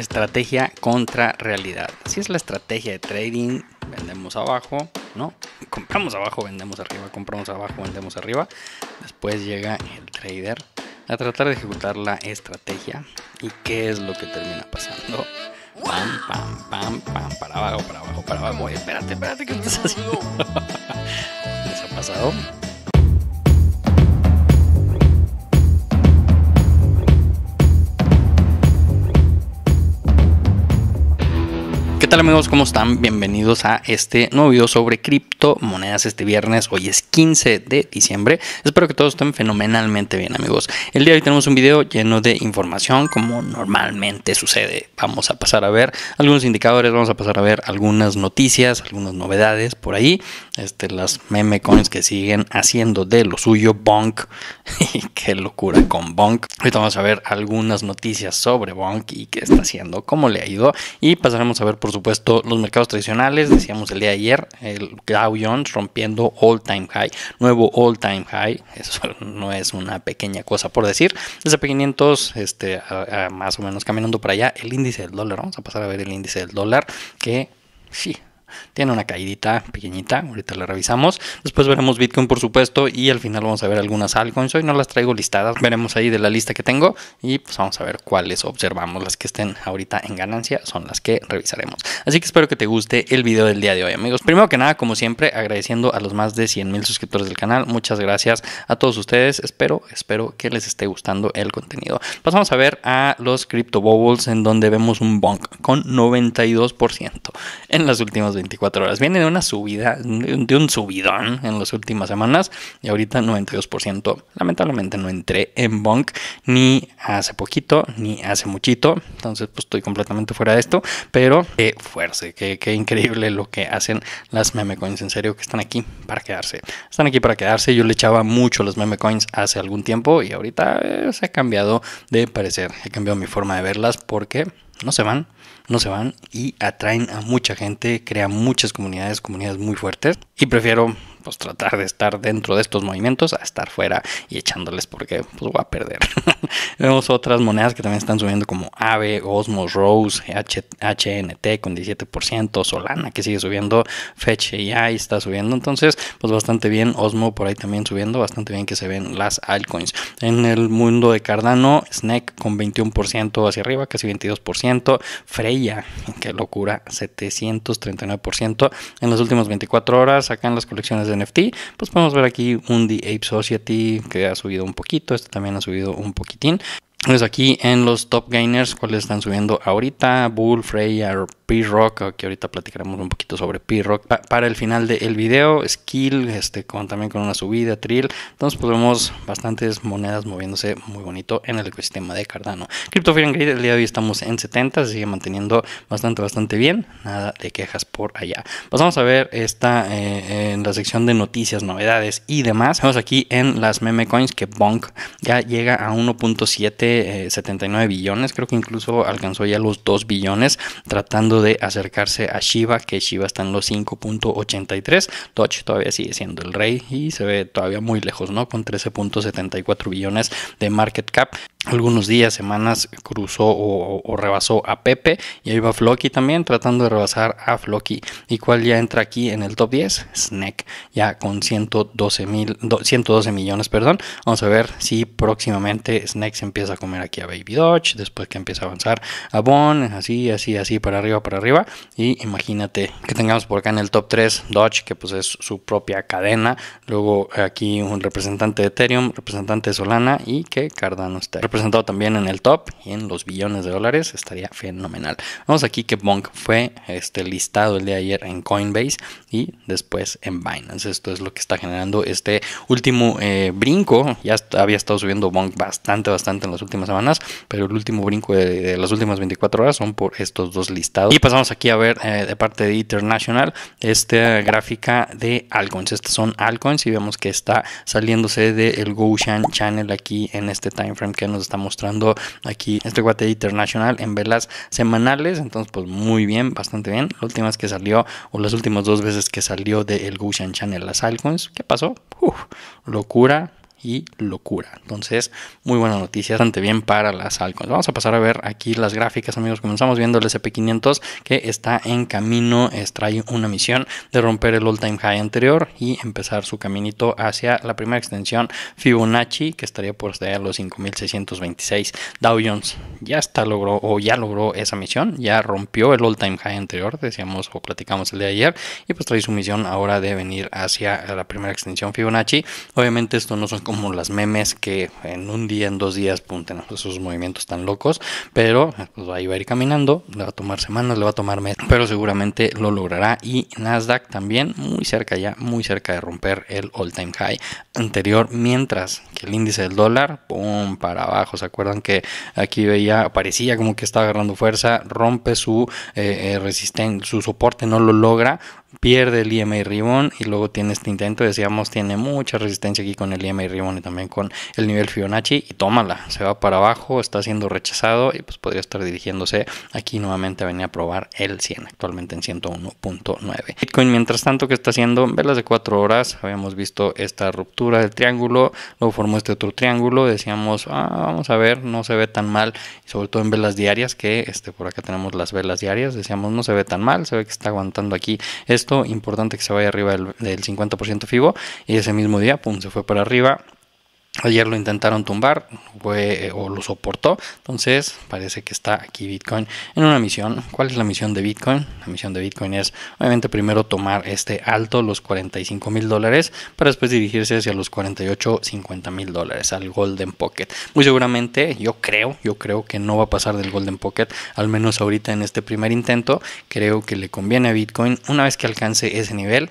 estrategia contra realidad. Así es la estrategia de trading. Vendemos abajo, ¿no? Compramos abajo, vendemos arriba, compramos abajo, vendemos arriba. Después llega el trader a tratar de ejecutar la estrategia. ¿Y qué es lo que termina pasando? Pam, pam, pam, pam, para abajo, para abajo, para abajo. Espérate, espérate, ¿qué estás haciendo? ¿Les ha pasado? tal amigos? ¿Cómo están? Bienvenidos a este nuevo video sobre criptomonedas este viernes. Hoy es 15 de diciembre. Espero que todos estén fenomenalmente bien amigos. El día de hoy tenemos un video lleno de información como normalmente sucede. Vamos a pasar a ver algunos indicadores, vamos a pasar a ver algunas noticias, algunas novedades por ahí. Este, las meme coins que siguen haciendo de lo suyo, Bonk. Qué locura con Bonk. Ahorita vamos a ver algunas noticias sobre Bonk y qué está haciendo, cómo le ha ido. Y pasaremos a ver por supuesto, los mercados tradicionales, decíamos el día de ayer, el Dow Jones rompiendo all time high, nuevo all time high, eso no es una pequeña cosa por decir, desde 500 este, más o menos caminando para allá, el índice del dólar, vamos a pasar a ver el índice del dólar, que sí, tiene una caída pequeñita, ahorita la revisamos. Después veremos Bitcoin, por supuesto, y al final vamos a ver algunas altcoins. Hoy no las traigo listadas, veremos ahí de la lista que tengo y pues vamos a ver cuáles observamos. Las que estén ahorita en ganancia son las que revisaremos. Así que espero que te guste el video del día de hoy, amigos. Primero que nada, como siempre, agradeciendo a los más de 100 mil suscriptores del canal. Muchas gracias a todos ustedes. Espero, espero que les esté gustando el contenido. Pasamos a ver a los Crypto Bubbles, en donde vemos un bunk con 92% en las últimas 24 horas. Viene de una subida, de un subidón en las últimas semanas y ahorita 92%. Lamentablemente no entré en Bonk ni hace poquito ni hace muchito, entonces pues estoy completamente fuera de esto, pero qué fuerza, qué, increíble lo que hacen las meme coins, en serio que están aquí para quedarse. Están aquí para quedarse, yo le echaba mucho las meme coins hace algún tiempo y ahorita eh, se ha cambiado de parecer, he cambiado mi forma de verlas porque no se van, no se van y atraen a mucha gente, crean muchas comunidades, comunidades muy fuertes. Y prefiero pues, tratar de estar dentro de estos movimientos a estar fuera y echándoles porque pues voy a perder. Vemos otras monedas que también están subiendo como AVE, Osmos, Rose, HNT con 17%, Solana que sigue subiendo, Fetch AI está subiendo, entonces pues bastante bien, Osmo por ahí también subiendo, bastante bien que se ven las altcoins. En el mundo de Cardano, snack con 21% hacia arriba, casi 22%, Freya, qué locura, 739% en las últimas 24 horas, acá en las colecciones de NFT, pues podemos ver aquí un The Ape Society que ha subido un poquito, este también ha subido un poquitín. Entonces aquí en los top gainers, ¿cuáles están subiendo ahorita? Bull, Freya, P-Rock, que ahorita platicaremos un poquito sobre P-Rock. para el final del video, Skill, este, también con una subida, Trill. Entonces pues vemos bastantes monedas moviéndose muy bonito en el ecosistema de Cardano. Crypto el día de hoy estamos en 70, se sigue manteniendo bastante, bastante bien. Nada de quejas por allá. Pasamos a ver esta en eh, eh, la sección de noticias, novedades y demás. Vamos aquí en las meme coins que Bonk ya llega a 1.7 79 eh, billones, creo que incluso alcanzó ya los 2 billones, tratando de acercarse a Shiba, que Shiba está en los 5.83, Doge todavía sigue siendo el rey y se ve todavía muy lejos, ¿no? Con 13.74 billones de market cap algunos días, semanas, cruzó o, rebasó a Pepe. Y ahí va Flocky también, tratando de rebasar a Floki, ¿Y cuál ya entra aquí en el top 10? Snack, ya con 112, mil, millones, perdón. Vamos a ver si próximamente Snack se empieza a comer aquí a Baby Dodge, después que empieza a avanzar a Bon, así, así, así, para arriba, para arriba. Y imagínate que tengamos por acá en el top 3 Dodge, que pues es su propia cadena. Luego aquí un representante de Ethereum, representante de Solana y que Cardano está presentado también en el top y en los billones de dólares, estaría fenomenal. Vamos aquí que Bonk fue este, listado el día de ayer en Coinbase y después en Binance. Esto es lo que está generando este último eh, brinco. Ya había estado subiendo Bonk bastante, bastante en las últimas semanas, pero el último brinco de, las últimas 24 horas son por estos dos listados. Y pasamos aquí a ver eh, de parte de International esta gráfica de altcoins. Estas son altcoins y vemos que está saliéndose del de Channel aquí en este time frame que nos está mostrando aquí este guate International en velas semanales. Entonces, pues muy bien, bastante bien. La última que salió, o las últimas dos veces que salió del de Gushan Channel, las altcoins, ¿qué pasó? Uf, locura, y locura. Entonces, muy buena noticia, bastante bien para las altcoins. Vamos a pasar a ver aquí las gráficas, amigos. Comenzamos viendo el SP500 que está en camino, trae una misión de romper el all time high anterior y empezar su caminito hacia la primera extensión Fibonacci, que estaría por a los 5626. Dow Jones ya está logró o ya logró esa misión, ya rompió el all time high anterior, decíamos o platicamos el día de ayer, y pues trae su misión ahora de venir hacia la primera extensión Fibonacci. Obviamente, esto no son como las memes que en un día, en dos días, punten esos movimientos tan locos, pero pues, ahí va a ir caminando, le va a tomar semanas, le va a tomar meses, pero seguramente lo logrará y Nasdaq también muy cerca ya, muy cerca de romper el all time high anterior, mientras que el índice del dólar, pum, para abajo, ¿se acuerdan que aquí veía, parecía como que estaba agarrando fuerza, rompe su eh, eh, resistencia, su soporte, no lo logra, pierde el e IMA Ribbon y luego tiene este intento, decíamos, tiene mucha resistencia aquí con el e IMA Ribbon y también con el nivel Fibonacci y tómala, se va para abajo, está siendo rechazado y pues podría estar dirigiéndose aquí nuevamente a venir a probar el 100, actualmente en 101.9. Bitcoin mientras tanto que está haciendo velas de 4 horas, habíamos visto esta ruptura del triángulo, luego formó este otro triángulo, decíamos, ah, vamos a ver, no se ve tan mal, sobre todo en velas diarias, que este por acá tenemos las velas diarias, decíamos, no se ve tan mal, se ve que está aguantando aquí este importante que se vaya arriba del, del 50% FIBO y ese mismo día, pum, se fue para arriba Ayer lo intentaron tumbar fue, eh, o lo soportó. Entonces parece que está aquí Bitcoin en una misión. ¿Cuál es la misión de Bitcoin? La misión de Bitcoin es obviamente primero tomar este alto, los 45 mil dólares, para después dirigirse hacia los 48, 50 mil dólares, al Golden Pocket. Muy seguramente yo creo, yo creo que no va a pasar del Golden Pocket, al menos ahorita en este primer intento. Creo que le conviene a Bitcoin una vez que alcance ese nivel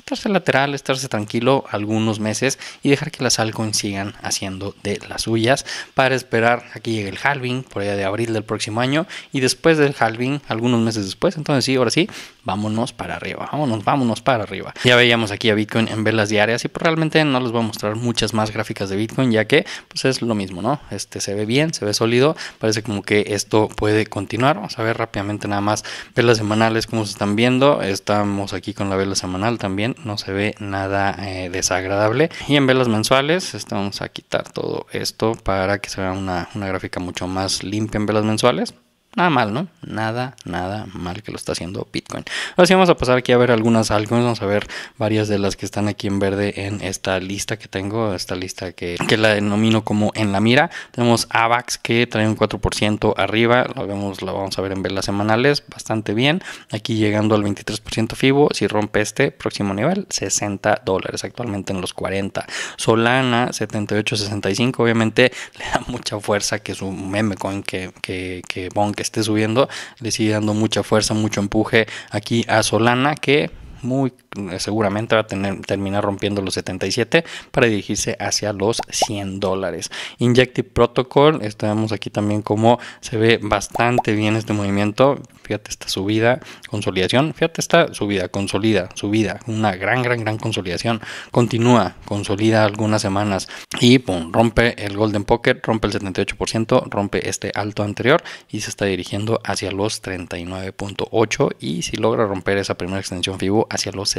estarse lateral, estarse tranquilo algunos meses y dejar que las altcoins sigan haciendo de las suyas para esperar aquí que llegue el halving por allá de abril del próximo año y después del halving, algunos meses después, entonces sí, ahora sí, vámonos para arriba, vámonos, vámonos para arriba. Ya veíamos aquí a Bitcoin en velas diarias y pues realmente no les voy a mostrar muchas más gráficas de Bitcoin ya que pues es lo mismo, ¿no? Este se ve bien, se ve sólido, parece como que esto puede continuar. Vamos a ver rápidamente nada más velas semanales cómo se están viendo. Estamos aquí con la vela semanal también no se ve nada eh, desagradable. Y en velas mensuales, este, vamos a quitar todo esto para que se vea una gráfica mucho más limpia en velas mensuales nada mal, ¿no? Nada, nada mal que lo está haciendo Bitcoin. Ahora sí vamos a pasar aquí a ver algunas algunas Vamos a ver varias de las que están aquí en verde en esta lista que tengo, esta lista que, la denomino como en la mira. Tenemos AVAX que trae un 4% arriba, lo vemos, vamos a ver en velas semanales, bastante bien. Aquí llegando al 23% FIBO, si rompe este próximo nivel, 60 dólares, actualmente en los 40. Solana 78.65, obviamente le da mucha fuerza que su meme coin que, que, que esté subiendo, le sigue dando mucha fuerza, mucho empuje aquí a Solana, que muy Mm, seguramente va a tener, terminar rompiendo los 77 para dirigirse hacia los 100 dólares. Injective Protocol, estamos aquí también como se ve bastante bien este movimiento. Fíjate esta subida, consolidación. Fíjate esta subida, consolida, subida. Una gran, gran, gran consolidación. Continúa, consolida algunas semanas y pum, rompe el Golden Pocket, rompe el 78%, rompe este alto anterior y se está dirigiendo hacia los 39.8 y si logra romper esa primera extensión FIBO hacia los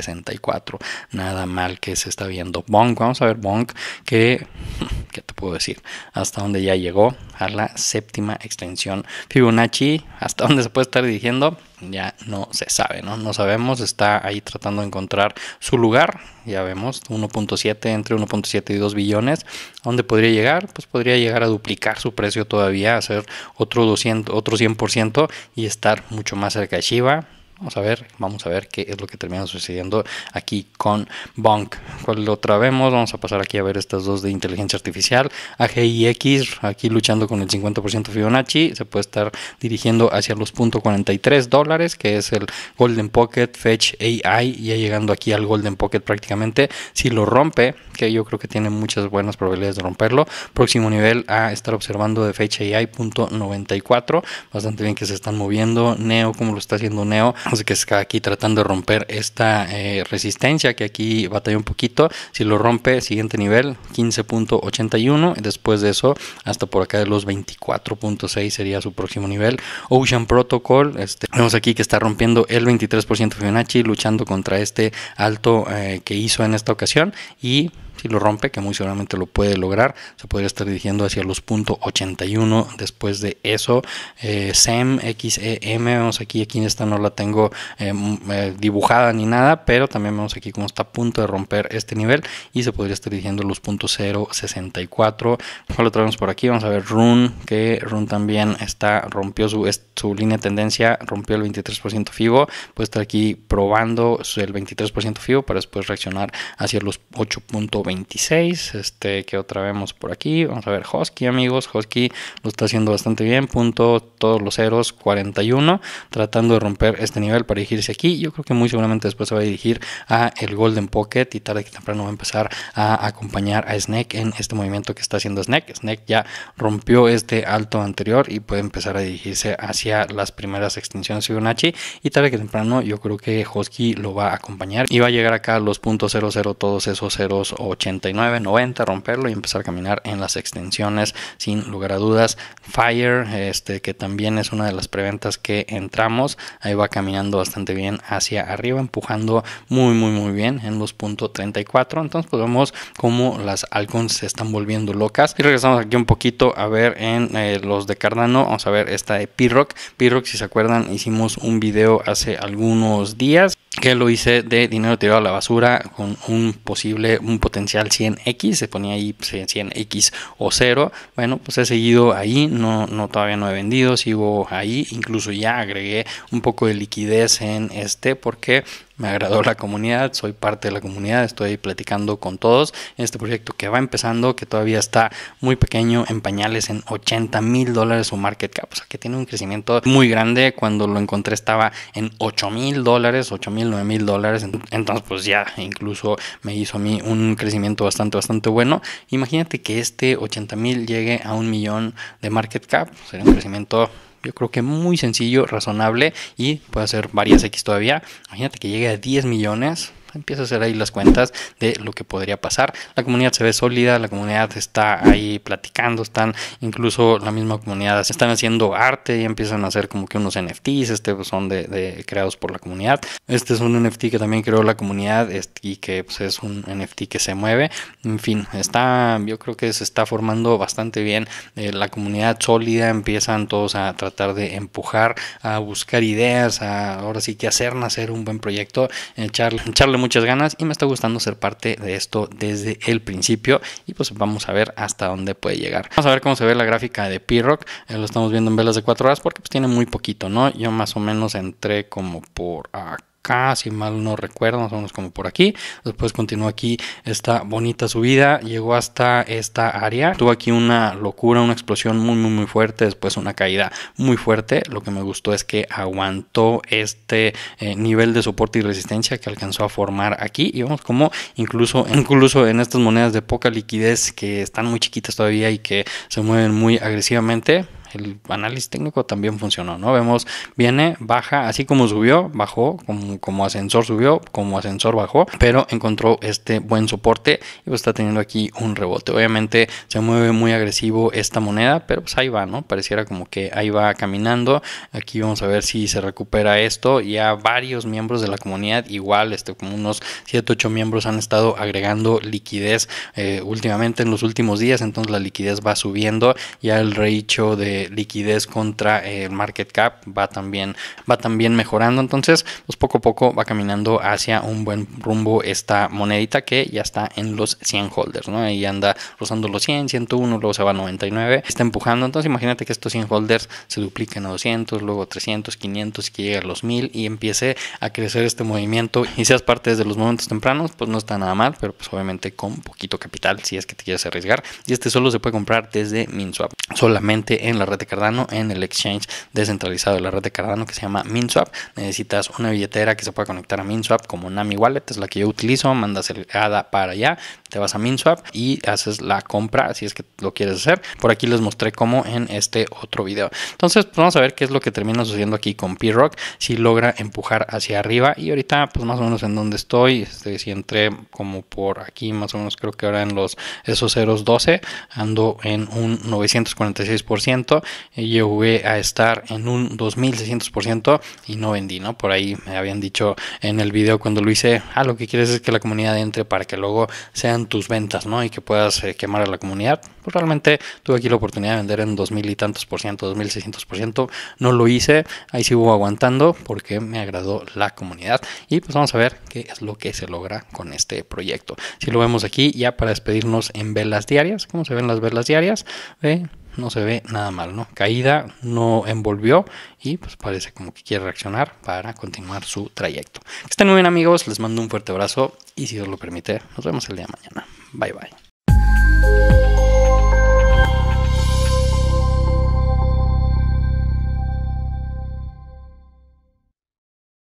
Nada mal que se está viendo. Bonk, vamos a ver Bonk, que, ¿qué te puedo decir? Hasta donde ya llegó a la séptima extensión Fibonacci, hasta donde se puede estar dirigiendo, ya no se sabe, ¿no? No sabemos, está ahí tratando de encontrar su lugar, ya vemos, 1.7 entre 1.7 y 2 billones, dónde podría llegar? Pues podría llegar a duplicar su precio todavía, hacer otro 200, otro 100% y estar mucho más cerca de Shiba Vamos a ver, vamos a ver qué es lo que termina sucediendo aquí con Bonk. Cuál lo vemos? vamos a pasar aquí a ver estas dos de inteligencia artificial. AGIX, aquí luchando con el 50% Fibonacci, se puede estar dirigiendo hacia los .43 dólares, que es el Golden Pocket Fetch AI, ya llegando aquí al Golden Pocket prácticamente. Si lo rompe, que yo creo que tiene muchas buenas probabilidades de romperlo, próximo nivel a estar observando de Fetch AI .94, bastante bien que se están moviendo. Neo, como lo está haciendo Neo Así que está aquí tratando de romper esta eh, resistencia que aquí batalla un poquito. Si lo rompe, siguiente nivel 15.81. Después de eso, hasta por acá de los 24.6 sería su próximo nivel. Ocean Protocol, este, vemos aquí que está rompiendo el 23% Fibonacci, luchando contra este alto eh, que hizo en esta ocasión. Y si lo rompe, que muy seguramente lo puede lograr, se podría estar dirigiendo hacia los puntos 81 después de eso. Eh, SEM, XEM, vemos aquí, aquí en esta no la tengo eh, eh, dibujada ni nada, pero también vemos aquí cómo está a punto de romper este nivel y se podría estar dirigiendo los puntos 0.64. Lo traemos por aquí, vamos a ver RUN, que RUN también está, rompió su, su línea de tendencia, rompió el 23% FIBO, puede estar aquí probando el 23% FIBO para después reaccionar hacia los 8.20 26. Este, que otra vemos por aquí? Vamos a ver Hosky, amigos. Hosky lo está haciendo bastante bien. Punto, todos los ceros, 41. Tratando de romper este nivel para dirigirse aquí. Yo creo que muy seguramente después se va a dirigir a el Golden Pocket y tarde que temprano va a empezar a acompañar a Snake en este movimiento que está haciendo Snake. Snake ya rompió este alto anterior y puede empezar a dirigirse hacia las primeras extensiones h y tarde que temprano yo creo que Hosky lo va a acompañar y va a llegar acá a los puntos 00 todos esos ceros 80 89, 90, romperlo y empezar a caminar en las extensiones sin lugar a dudas. Fire, este que también es una de las preventas que entramos, ahí va caminando bastante bien hacia arriba, empujando muy muy muy bien en los puntos 34. Entonces pues vemos cómo las Alcons se están volviendo locas. Y regresamos aquí un poquito a ver en eh, los de Cardano, vamos a ver esta de Pirrock. rock si se acuerdan, hicimos un video hace algunos días que lo hice de dinero tirado a la basura con un posible, un potencial 100x, se ponía ahí 100x pues, o 0, bueno, pues he seguido ahí, no, no todavía no he vendido, sigo ahí, incluso ya agregué un poco de liquidez en este porque me agradó la comunidad, soy parte de la comunidad, estoy platicando con todos este proyecto que va empezando, que todavía está muy pequeño, en pañales, en 80 mil dólares o market cap, o sea que tiene un crecimiento muy grande, cuando lo encontré estaba en 8 mil dólares, 8 mil, 9 mil dólares, entonces pues ya incluso me hizo a mí un crecimiento bastante, bastante bueno. Imagínate que este 80 mil llegue a un millón de market cap, sería un crecimiento yo creo que muy sencillo, razonable y puede hacer varias X todavía. Imagínate que llegue a 10 millones, empieza a hacer ahí las cuentas de lo que podría pasar. La comunidad se ve sólida, la comunidad está ahí platicando, están incluso la misma comunidad, están haciendo arte y empiezan a hacer como que unos NFTs, este pues, son de, creados por la comunidad. Este es un NFT que también creó la comunidad este, y que pues, es un NFT que se mueve. En fin, está, yo creo que se está formando bastante bien eh, la comunidad sólida, empiezan todos a tratar de empujar, a buscar ideas, a ahora sí que hacer nacer un buen proyecto, echarle, echarle muchas ganas y me está gustando ser parte de esto desde el principio y pues vamos a ver hasta dónde puede llegar. Vamos a ver cómo se ve la gráfica de P-Rock, eh, lo estamos viendo en velas de 4 horas porque pues tiene muy poquito, ¿no? Yo más o menos entré como por acá acá, si mal no recuerdo, más como por aquí. Después continuó aquí esta bonita subida, llegó hasta esta área. Tuvo aquí una locura, una explosión muy, muy, muy fuerte, después una caída muy fuerte. Lo que me gustó es que aguantó este eh, nivel de soporte y resistencia que alcanzó a formar aquí. Y vemos como incluso, incluso en estas monedas de poca liquidez que están muy chiquitas todavía y que se mueven muy agresivamente, el análisis técnico también funcionó, ¿no? Vemos, viene, baja, así como subió, bajó, como, ascensor subió, como ascensor bajó, pero encontró este buen soporte y pues está teniendo aquí un rebote. Obviamente se mueve muy agresivo esta moneda, pero pues ahí va, ¿no? Pareciera como que ahí va caminando. Aquí vamos a ver si se recupera esto. Ya varios miembros de la comunidad, igual, este, como unos 7, 8 miembros han estado agregando liquidez eh, últimamente en los últimos días, entonces la liquidez va subiendo. Ya el ratio de liquidez contra eh, el market cap va también, va también mejorando. Entonces, pues poco a poco va caminando hacia un buen rumbo esta monedita que ya está en los 100 holders, ¿no? Ahí anda rozando los 100, 101, luego se va a 99, está empujando. Entonces, imagínate que estos 100 holders se dupliquen a 200, luego 300, 500, que llegue a los 1000 y empiece a crecer este movimiento y seas parte desde los momentos tempranos, pues no está nada mal, pero pues obviamente con poquito capital si es que te quieres arriesgar. Y este solo se puede comprar desde MinSwap, solamente en la red de Cardano en el exchange descentralizado de la red de Cardano que se llama MinSwap. Necesitas una billetera que se pueda conectar a MinSwap como Nami Wallet, es la que yo utilizo, mandas el ADA para allá, te vas a MinSwap y haces la compra si es que lo quieres hacer. Por aquí les mostré cómo en este otro video. Entonces, pues, vamos a ver qué es lo que termina sucediendo aquí con P-Rock, si logra empujar hacia arriba y ahorita pues más o menos en donde estoy, este, si entré como por aquí más o menos creo que ahora en los esos ceros ando en un 946% y eh, Yo a estar en un 2600% y no vendí, ¿no? Por ahí me habían dicho en el video cuando lo hice, ah, lo que quieres es que la comunidad entre para que luego sean tus ventas, ¿no? Y que puedas eh, quemar a la comunidad. Pues realmente tuve aquí la oportunidad de vender en 2000 y tantos por ciento, 2600 por ciento. No lo hice, ahí sigo aguantando porque me agradó la comunidad. Y pues vamos a ver qué es lo que se logra con este proyecto. Si lo vemos aquí, ya para despedirnos en velas diarias, ¿cómo se ven las velas diarias? no se ve nada mal, ¿no? Caída, no envolvió y pues parece como que quiere reaccionar para continuar su trayecto. Que estén muy bien amigos, les mando un fuerte abrazo y si Dios lo permite, nos vemos el día de mañana. Bye bye.